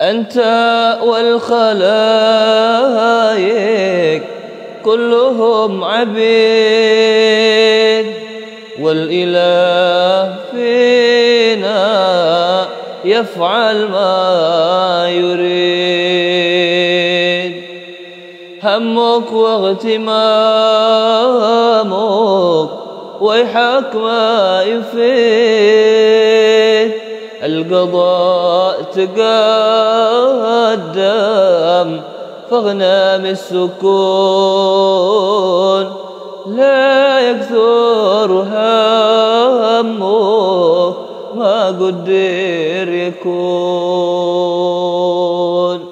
أنت والخلائق كلهم عبيد والإله فينا يفعل ما يريد همك واغتمامك ويحك ما يفيد القضاء تقدم فاغنى من السكون لا يكثر همه ما قدر يكون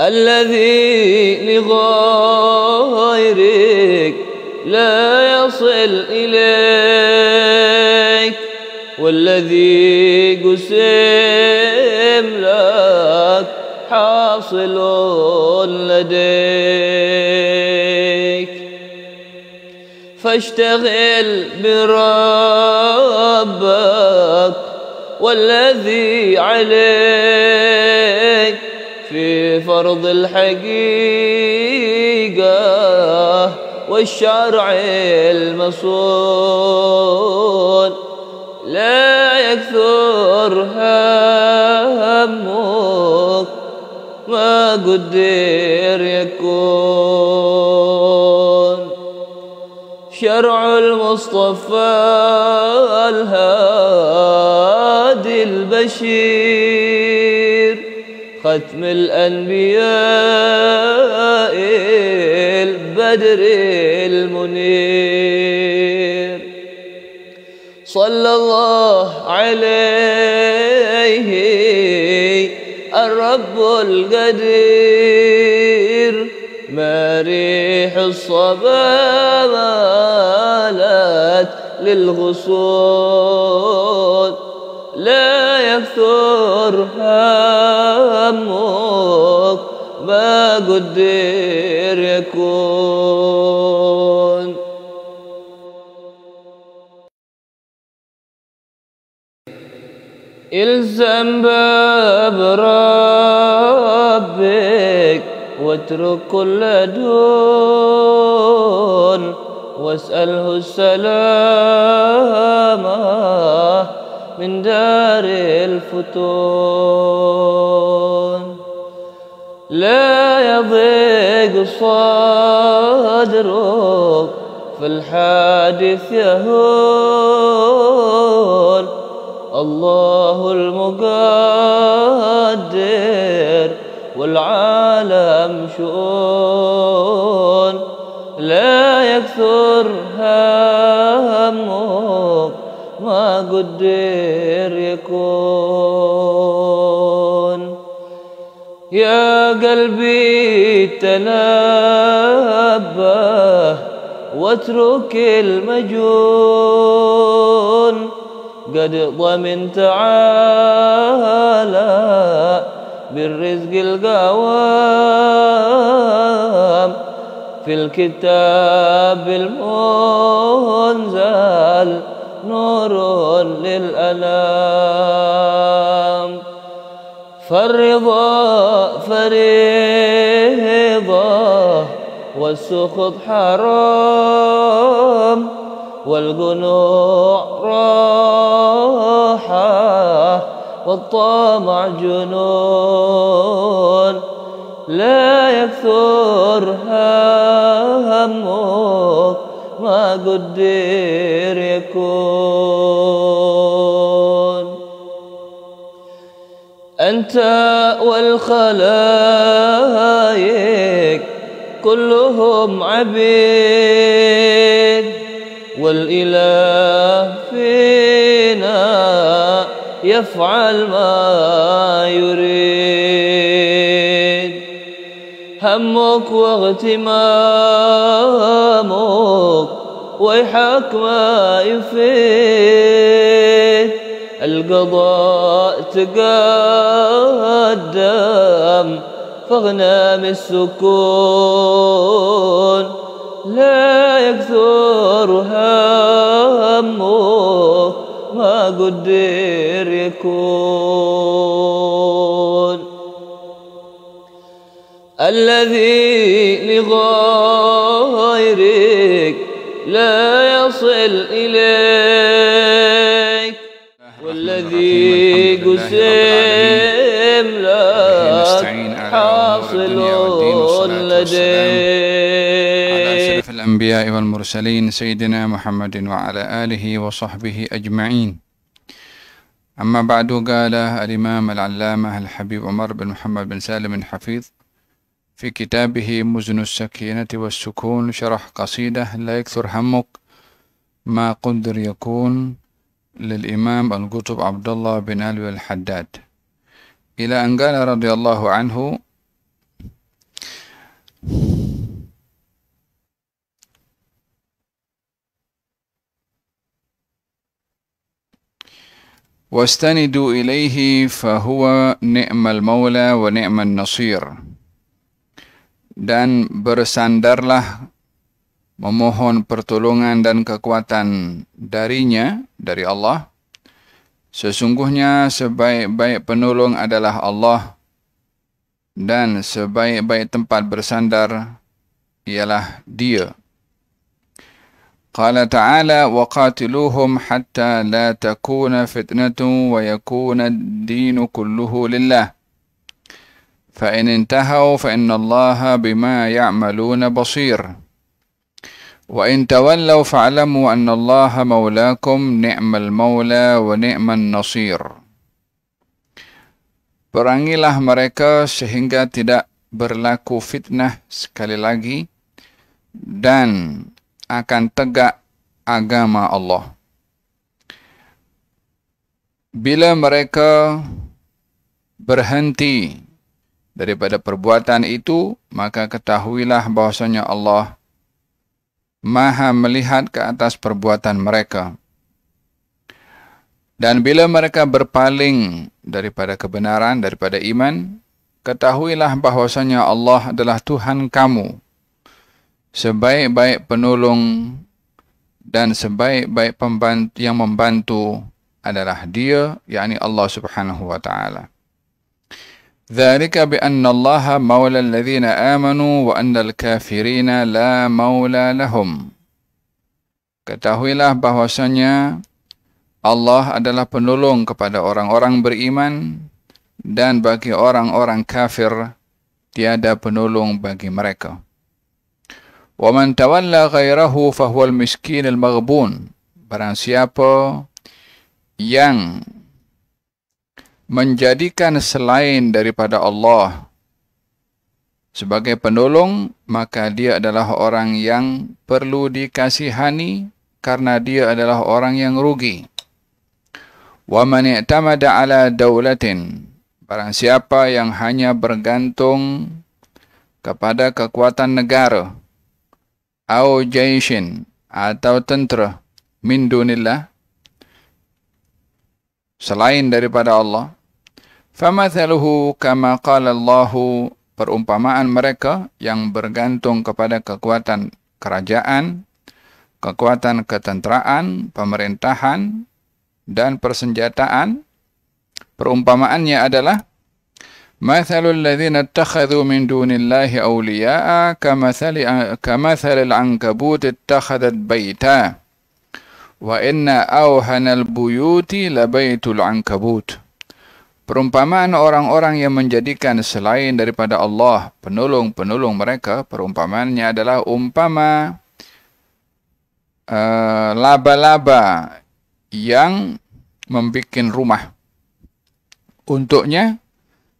الذي لغيرك لا يصل إليه والذي قسم لك حاصل لديك فاشتغل بربك والذي عليك في فرض الحقيقة والشرع المصور يكثر همك ما قدر يكون شرع المصطفى الهادي البشير ختم الأنبياء البدر المنير صلى الله عليه الرب القدير مريح الصبابات للغصون لا يكثر همك ما قدر يكون الزم باب ربك واترك كل دون واسأله السلامة من دار الفتون لا يضيق صدرك في الحادث يهون الله المقدر والعالم شؤون لا يكثر همه ما قدر يكون يا قلبي تنبه واترك المجون قد ضمن تعالى بالرزق القوام في الكتاب المنزل نور للأنام فالرضا فريضة والسخط حرام والقنوع راحة والطمع جنون لا يكثر همك ما قدر يكون أنت والخلائق كلهم عبيد والإله فينا يفعل ما يريد همك واغتمامك ويحك ما يفيد القضاء تقدم فاغنم السكون لا يكثر همه ما قدر يكون الذي لغيرك لا يصل إليك والذي قسم لك حاصل لديك الأنبياء والمرسلين سيدنا محمد وعلى آله وصحبه أجمعين أما بعد قال الإمام العلامة الحبيب عمر بن محمد بن سالم الحفيظ في كتابه مزن السكينة والسكون شرح قصيدة لا يكثر همك ما قدر يكون للإمام القطب عبد الله بن ألوي الحداد إلى أن قال رضي الله عنه واستندوا إليه فهو نعم المولى ونعم Nasir. dan bersandarlah memohon pertolongan dan kekuatan darinya, dari Allah. Sesungguhnya sebaik-baik penolong adalah Allah dan sebaik-baik tempat bersandar ialah dia. قال تعالى وقاتلوهم حتى لا تكون فتنة ويكون الدين كله لله فإن انتهوا فإن الله بما يعملون بصير وإن تولوا فاعلموا أن الله مولاكم نعم المولى ونعم النصير Perangilah mereka sehingga tidak berlaku fitnah sekali lagi dan akan tegak agama Allah. Bila mereka berhenti daripada perbuatan itu, maka ketahuilah bahwasanya Allah Maha melihat ke atas perbuatan mereka. Dan bila mereka berpaling daripada kebenaran, daripada iman, ketahuilah bahwasanya Allah adalah Tuhan kamu sebaik-baik penolong dan sebaik-baik pembantu yang membantu adalah dia yakni Allah Subhanahu wa taala. Dzalika bi anna Allah maula alladhina amanu wa anna al-kafirina la maula lahum. Ketahuilah bahwasanya Allah adalah penolong kepada orang-orang beriman dan bagi orang-orang kafir tiada penolong bagi mereka. Waman tawalla ghairahu fahuwal miskin al-maghbun. Barang siapa yang menjadikan selain daripada Allah sebagai penolong, maka dia adalah orang yang perlu dikasihani karena dia adalah orang yang rugi. Waman i'tamada ala daulatin. Barang siapa yang hanya bergantung kepada kekuatan negara. au jaishin atau tentera min dunillah selain daripada Allah famathaluhu kama qala Allah perumpamaan mereka yang bergantung kepada kekuatan kerajaan kekuatan ketenteraan pemerintahan dan persenjataan perumpamaannya adalah مثل الذين اتخذوا من دون الله أولياء كمثل, كمثل العنكبوت اتخذت بيتا وإن أوهن البيوت لبيت العنكبوت Perumpamaan orang-orang yang menjadikan selain daripada Allah penolong-penolong mereka, perumpamaannya adalah umpama eh, laba-laba uh, laba -laba yang membuat rumah. Untuknya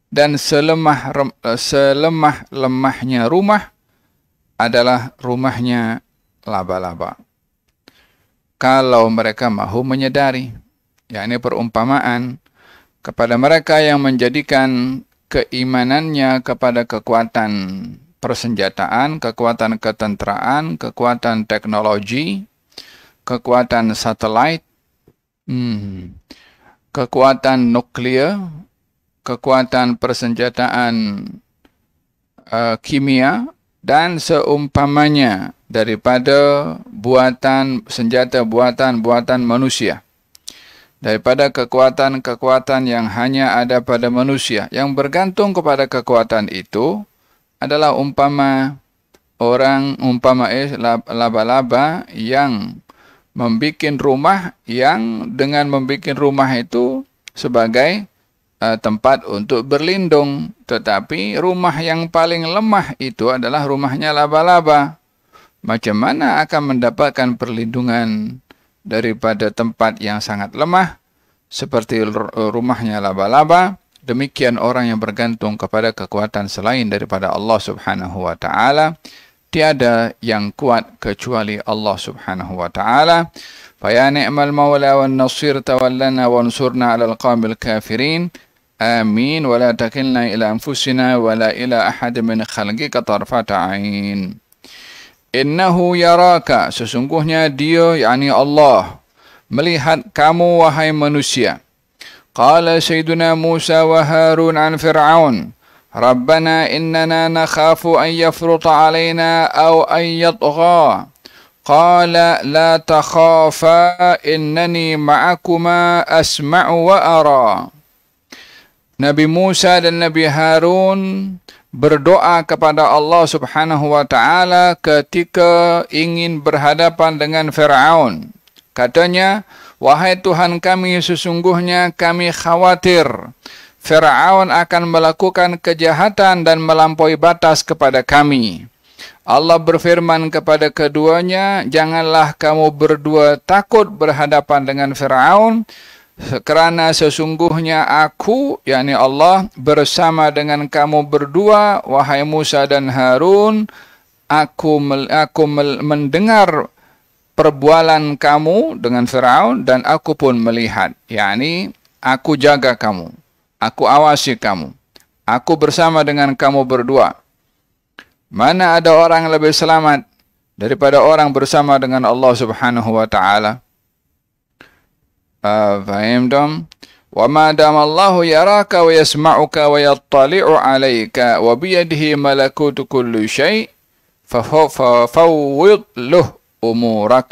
dan selemah eh, selemah lemahnya rumah adalah rumahnya laba-laba. Kalau mereka mahu menyadari, ya ini perumpamaan kepada mereka yang menjadikan keimanannya kepada kekuatan persenjataan, kekuatan ketentraan, kekuatan teknologi, kekuatan satelit, hmm, kekuatan nuklir, kekuatan persenjataan uh, kimia dan seumpamanya daripada buatan senjata buatan-buatan manusia daripada kekuatan-kekuatan yang hanya ada pada manusia yang bergantung kepada kekuatan itu adalah umpama orang umpama eh, laba-laba yang membuat rumah yang dengan membuat rumah itu sebagai Eh, tempat untuk berlindung. Tetapi rumah yang paling lemah itu adalah rumahnya laba-laba. Macam mana akan mendapatkan perlindungan daripada tempat yang sangat lemah seperti rumahnya laba-laba? Demikian orang yang bergantung kepada kekuatan selain daripada Allah Subhanahu wa taala tiada yang kuat kecuali Allah Subhanahu wa taala. Fa ya ni'mal maula wan nasir tawallana wansurna 'alal qaumil kafirin. آمين ولا تكلنا إلى أنفسنا ولا إلى أحد من خلقك طرفة عين إنه يراك sesungguhnya ديو يعني الله melihat كامو wahai manusia قال سيدنا موسى وهارون عن فرعون ربنا إننا نخاف أن يفرط علينا أو أن يطغى قال لا تخافا إنني معكما أسمع وأرى Nabi Musa dan Nabi Harun berdoa kepada Allah Subhanahu wa taala ketika ingin berhadapan dengan Firaun. Katanya, "Wahai Tuhan kami, sesungguhnya kami khawatir Firaun akan melakukan kejahatan dan melampaui batas kepada kami." Allah berfirman kepada keduanya, "Janganlah kamu berdua takut berhadapan dengan Firaun." Kerana sesungguhnya aku, yakni Allah, bersama dengan kamu berdua, wahai Musa dan Harun, aku, aku mendengar perbualan kamu dengan Firaun dan aku pun melihat, yakni aku jaga kamu, aku awasi kamu, aku bersama dengan kamu berdua. Mana ada orang yang lebih selamat daripada orang bersama dengan Allah Subhanahu wa taala? فهم دم وما دام الله يراك ويسمعك ويطلع عليك وبيده ملكوت كل شيء ففوض له أمورك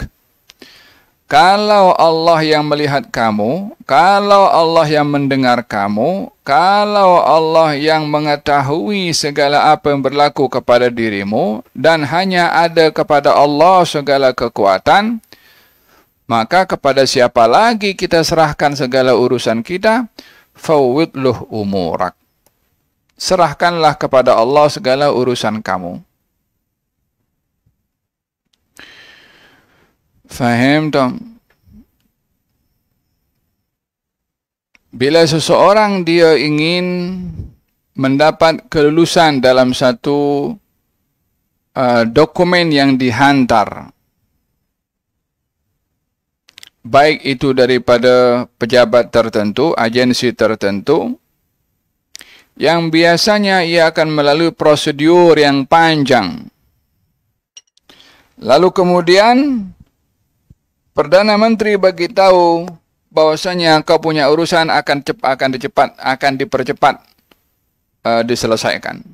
Kalau Allah yang melihat kamu, kalau Allah yang mendengar kamu, kalau Allah yang mengetahui segala apa yang berlaku kepada dirimu dan hanya ada kepada Allah segala kekuatan, Maka kepada siapa lagi kita serahkan segala urusan kita? Fawwidluh umurak. Serahkanlah kepada Allah segala urusan kamu. Fahim dong? Bila seseorang dia ingin mendapat kelulusan dalam satu uh, dokumen yang dihantar, baik itu daripada pejabat tertentu, agensi tertentu, yang biasanya ia akan melalui prosedur yang panjang. Lalu kemudian, Perdana Menteri bagi tahu bahwasanya kau punya urusan akan cepat akan dicepat akan dipercepat uh, diselesaikan.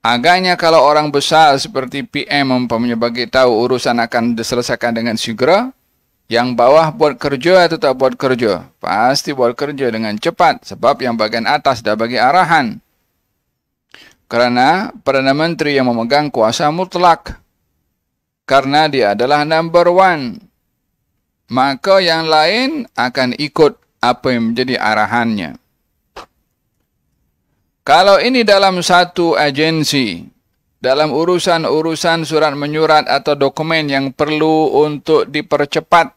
Agaknya kalau orang besar seperti PM umpamanya bagi tahu urusan akan diselesaikan dengan segera, yang bawah buat kerja atau tak buat kerja? Pasti buat kerja dengan cepat sebab yang bagian atas dah bagi arahan. Karena Perdana Menteri yang memegang kuasa mutlak. Karena dia adalah number one. Maka yang lain akan ikut apa yang menjadi arahannya. Kalau ini dalam satu agensi, dalam urusan-urusan surat-menyurat atau dokumen yang perlu untuk dipercepat,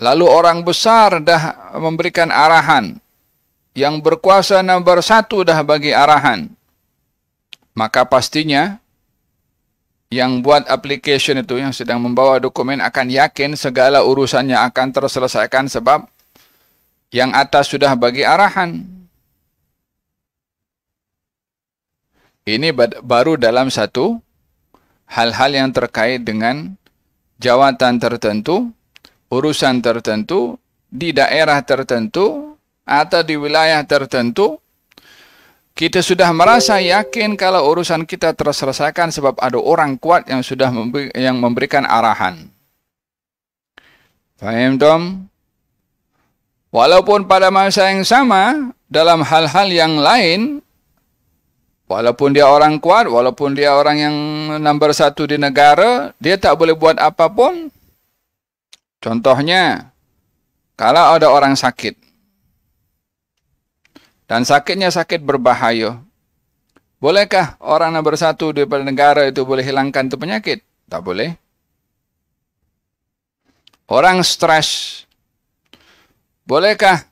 lalu orang besar dah memberikan arahan, yang berkuasa nomor satu dah bagi arahan, maka pastinya yang buat application itu, yang sedang membawa dokumen akan yakin segala urusannya akan terselesaikan sebab yang atas sudah bagi arahan. Ini baru dalam satu hal-hal yang terkait dengan jawatan tertentu, urusan tertentu, di daerah tertentu, atau di wilayah tertentu, kita sudah merasa yakin kalau urusan kita terselesaikan sebab ada orang kuat yang sudah memberi, yang memberikan arahan. Faham Tom? Walaupun pada masa yang sama, dalam hal-hal yang lain, Walaupun dia orang kuat, walaupun dia orang yang nomor satu di negara, dia tak boleh buat apapun. Contohnya, kalau ada orang sakit, dan sakitnya sakit berbahaya, bolehkah orang nomor satu di negara itu boleh hilangkan itu penyakit? Tak boleh. Orang stres, bolehkah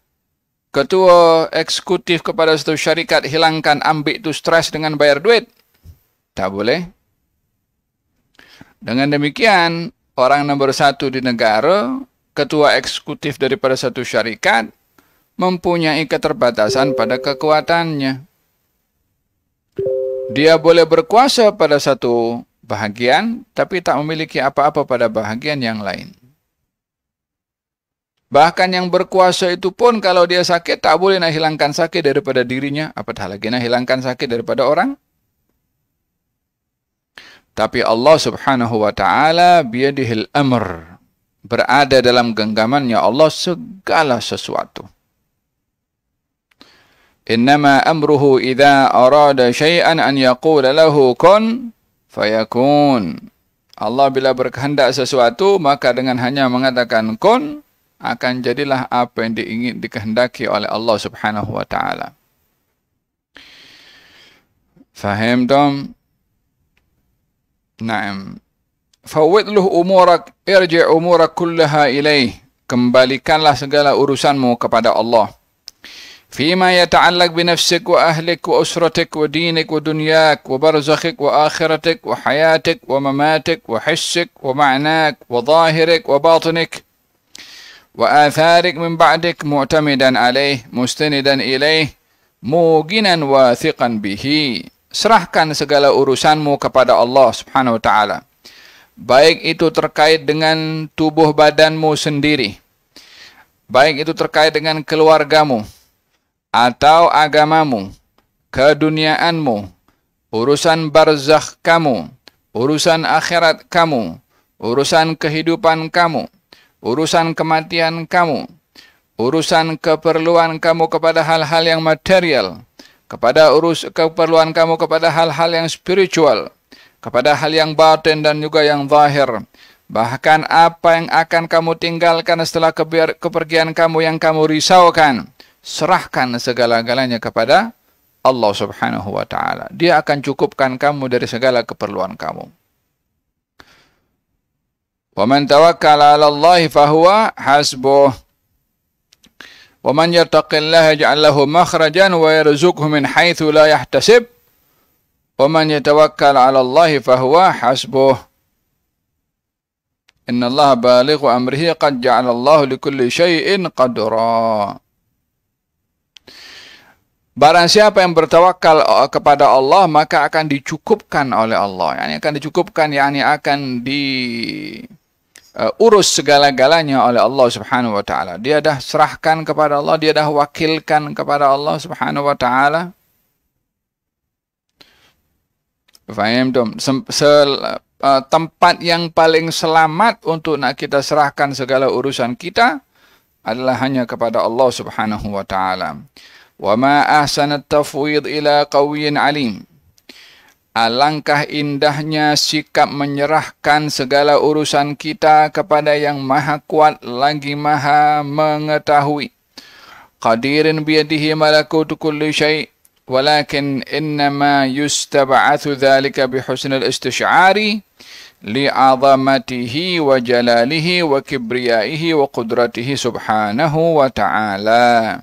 Ketua eksekutif kepada satu syarikat hilangkan ambil itu stres dengan bayar duit. Tak boleh. Dengan demikian, orang nomor satu di negara, ketua eksekutif daripada satu syarikat, mempunyai keterbatasan pada kekuatannya. Dia boleh berkuasa pada satu bahagian, tapi tak memiliki apa-apa pada bahagian yang lain. Bahkan yang berkuasa itu pun kalau dia sakit tak boleh nak hilangkan sakit daripada dirinya. Apatah lagi nak hilangkan sakit daripada orang. Tapi Allah subhanahu wa ta'ala biadihil amr. Berada dalam genggamannya Allah segala sesuatu. Innama amruhu idha arada syai'an an yaqula lahu kun fayakun. Allah bila berkehendak sesuatu maka dengan hanya mengatakan kun akan jadilah apa yang diingin dikehendaki oleh Allah Subhanahu wa taala. Faham dom? Naam. Fawidluh umurak, irji umurak kullaha ilaih. Kembalikanlah segala urusanmu kepada Allah. Fima yata'allak binafsik wa ahlik wa usratik wa dinik wa dunyak wa barzakhik wa akhiratik wa hayatik wa mamatik wa hissik wa ma'nak wa zahirik wa batinik. wa وآثارك من بعدك معتمدا عليه مستندا إليه muginan thiqan bihi serahkan segala urusanmu kepada Allah Subhanahu wa taala baik itu terkait dengan tubuh badanmu sendiri baik itu terkait dengan keluargamu atau agamamu keduniaanmu urusan barzakh kamu urusan akhirat kamu urusan kehidupan kamu urusan kematian kamu, urusan keperluan kamu kepada hal-hal yang material, kepada urus keperluan kamu kepada hal-hal yang spiritual, kepada hal yang batin dan juga yang zahir. Bahkan apa yang akan kamu tinggalkan setelah kepergian kamu yang kamu risaukan, serahkan segala-galanya kepada Allah Subhanahu wa taala. Dia akan cukupkan kamu dari segala keperluan kamu. ومن توكل على الله فهو حسبه ومن يتق الله man yattaqillaha yaj'al lahu makhrajan wa yarzuqhu min haitsu la yahtasib. Wa man yatawakkal 'ala Allah fa huwa hasbuh. Inna Allah balighu amrihi qad Barang siapa yang bertawakal uh, kepada Allah maka akan dicukupkan oleh Allah. yang akan dicukupkan yakni akan di uh, urus segala-galanya oleh Allah Subhanahu wa taala. Dia dah serahkan kepada Allah, dia dah wakilkan kepada Allah Subhanahu wa taala. Fahimtum? Uh, tempat yang paling selamat untuk nak kita serahkan segala urusan kita adalah hanya kepada Allah Subhanahu wa taala. Wa ma ahsanat tafwid ila qawiyyin alim. Alangkah indahnya sikap menyerahkan segala urusan kita kepada yang maha kuat lagi maha mengetahui. Qadirin biadihi malakutu kulli syai' walakin innama yustaba'athu thalika bihusnil istisya'ari li'azamatihi wa jalalihi wa kibriyaihi wa qudratihi subhanahu wa ta'ala.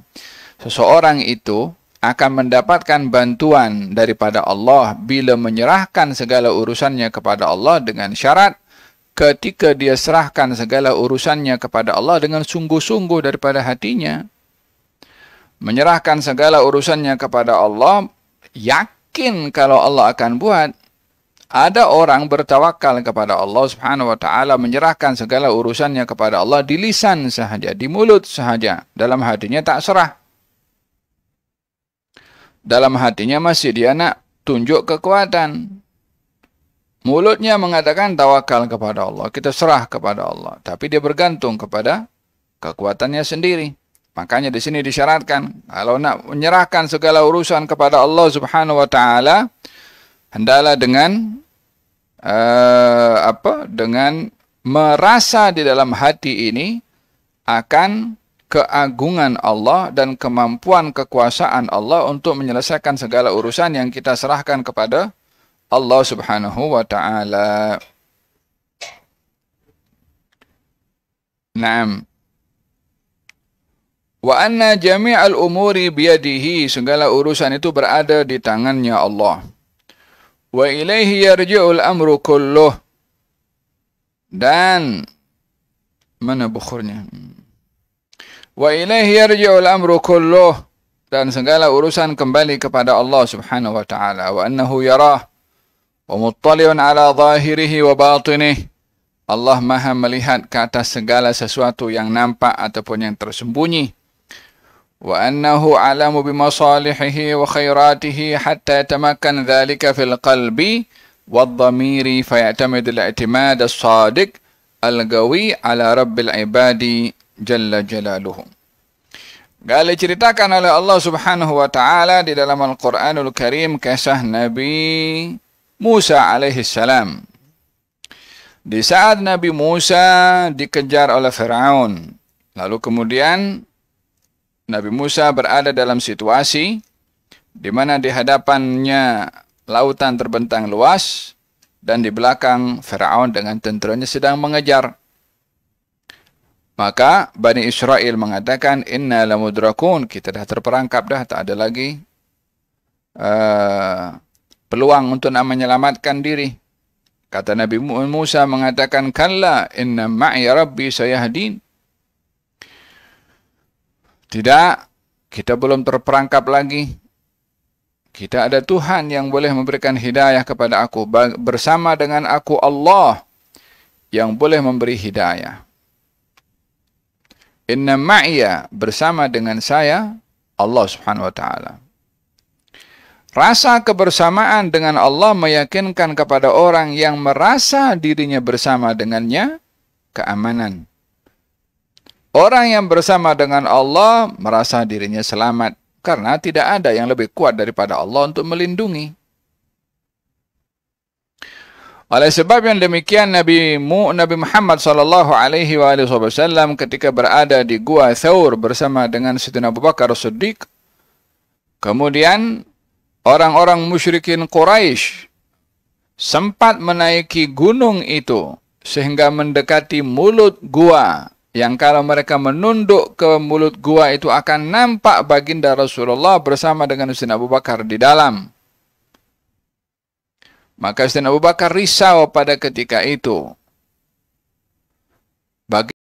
Seseorang itu akan mendapatkan bantuan daripada Allah bila menyerahkan segala urusannya kepada Allah dengan syarat ketika dia serahkan segala urusannya kepada Allah dengan sungguh-sungguh daripada hatinya. Menyerahkan segala urusannya kepada Allah, yakin kalau Allah akan buat. Ada orang bertawakal kepada Allah Subhanahu wa taala menyerahkan segala urusannya kepada Allah di lisan sahaja, di mulut sahaja, dalam hatinya tak serah. Dalam hatinya masih dia nak tunjuk kekuatan. Mulutnya mengatakan tawakal kepada Allah, kita serah kepada Allah, tapi dia bergantung kepada kekuatannya sendiri. Makanya di sini disyaratkan kalau nak menyerahkan segala urusan kepada Allah Subhanahu wa taala hendalah dengan uh, apa? dengan merasa di dalam hati ini akan keagungan Allah dan kemampuan kekuasaan Allah untuk menyelesaikan segala urusan yang kita serahkan kepada Allah Subhanahu wa taala. Naam. Wa anna jami'al umuri biyadihi, segala urusan itu berada di tangannya Allah. Wa ilaihi yarji'ul amru kulluh. Dan mana bukhurnya? Hmm. وإليه يرجع الأمر كله dan segala urusan kembali kepada Allah Subhanahu wa taala wa annahu yarah wa muttali'un ala zahirihi wa batinihi Allah Maha melihat ke atas segala sesuatu yang nampak ataupun yang tersembunyi wa annahu alamu bi masalihihi wa khairatihi hatta yatamakkan dhalika fil qalbi wa dhamiri fayatamid al-i'timad as-sadiq al-gawi ala rabbil ibadi Jalla Jalaluhu. Gak ceritakan oleh Allah Subhanahu wa taala di dalam Al-Qur'anul Karim kisah Nabi Musa alaihi salam. Di saat Nabi Musa dikejar oleh Firaun, lalu kemudian Nabi Musa berada dalam situasi di mana di hadapannya lautan terbentang luas dan di belakang Firaun dengan tenteranya sedang mengejar. Maka Bani Israel mengatakan, Inna lamudrakun, kita dah terperangkap dah, tak ada lagi uh, peluang untuk nak menyelamatkan diri. Kata Nabi Musa mengatakan, Kalla inna ma'ya rabbi sayahdin. Tidak, kita belum terperangkap lagi. Kita ada Tuhan yang boleh memberikan hidayah kepada aku. Bersama dengan aku Allah yang boleh memberi hidayah. Inna ma'ya bersama dengan saya Allah Subhanahu wa taala. Rasa kebersamaan dengan Allah meyakinkan kepada orang yang merasa dirinya bersama dengannya keamanan. Orang yang bersama dengan Allah merasa dirinya selamat karena tidak ada yang lebih kuat daripada Allah untuk melindungi. Oleh sebab yang demikian Nabi Mu, Nabi Muhammad sallallahu alaihi wasallam ketika berada di gua Thaur bersama dengan Sayyidina Abu Bakar Siddiq kemudian orang-orang musyrikin Quraisy sempat menaiki gunung itu sehingga mendekati mulut gua yang kalau mereka menunduk ke mulut gua itu akan nampak baginda Rasulullah bersama dengan Sayyidina Abu Bakar di dalam. Maka Sayyidina Abu Bakar risau pada ketika itu.